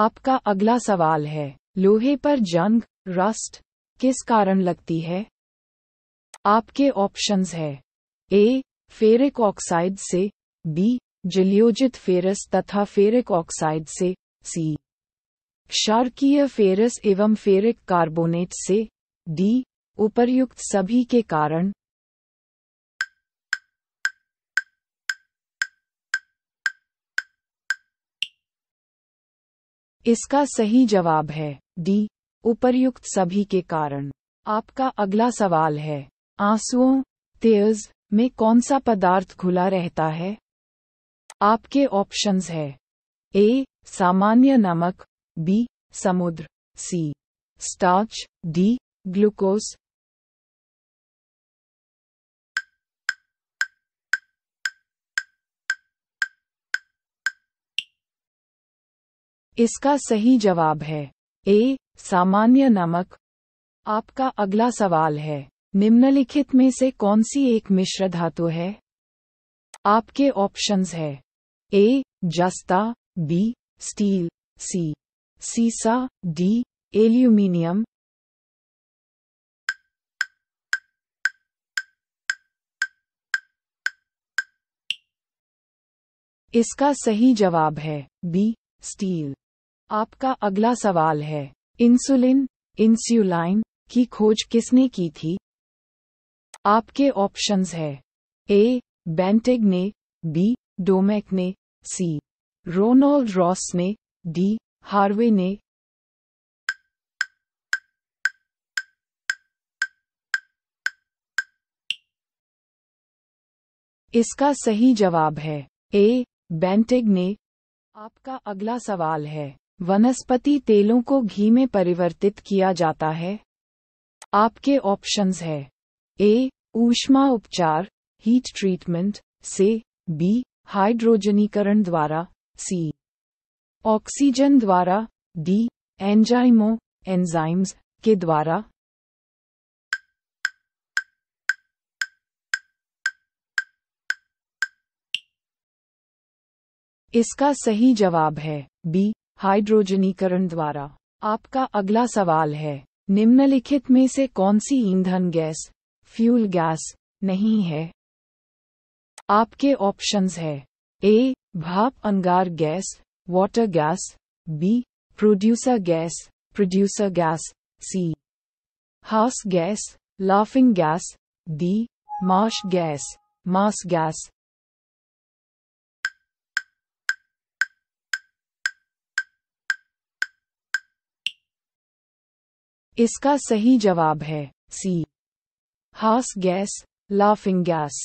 आपका अगला सवाल है लोहे पर जंग रस्ट किस कारण लगती है आपके ऑप्शंस है ए फेरिक ऑक्साइड से बी जलियोजित फेरस तथा फेरिक ऑक्साइड से सी क्षारकीय फेरस एवं फेरिक कार्बोनेट से डी उपर्युक्त सभी के कारण इसका सही जवाब है डी उपर्युक्त सभी के कारण आपका अगला सवाल है आंसुओं तेज में कौन सा पदार्थ खुला रहता है आपके ऑप्शंस है ए सामान्य नमक बी समुद्र सी स्टार्च डी ग्लूकोज इसका सही जवाब है ए सामान्य नमक आपका अगला सवाल है निम्नलिखित में से कौन सी एक मिश्र धातु है आपके ऑप्शंस है ए जस्ता बी स्टील सी सीसा डी एल्यूमिनियम इसका सही जवाब है बी स्टील आपका अगला सवाल है इंसुलिन इंस्यूलाइन की खोज किसने की थी आपके ऑप्शंस है ए बेंटेग ने बी डोमेक ने सी रोनोल्ड रॉस ने डी हार्वे ने इसका सही जवाब है ए बेंटेग ने आपका अगला सवाल है वनस्पति तेलों को घी में परिवर्तित किया जाता है आपके ऑप्शंस है ए ऊष्मा उपचार हीट ट्रीटमेंट से बी हाइड्रोजनीकरण द्वारा सी ऑक्सीजन द्वारा डी एंजाइमो एंजाइम्स के द्वारा इसका सही जवाब है बी हाइड्रोजनीकरण द्वारा आपका अगला सवाल है निम्नलिखित में से कौन सी ईंधन गैस फ्यूल गैस नहीं है आपके ऑप्शंस है ए भाप अंगार gas water gas B producer gas producer gas C हास gas laughing gas D marsh gas marsh gas इसका सही जवाब है सी हास गैस लाफिंग गैस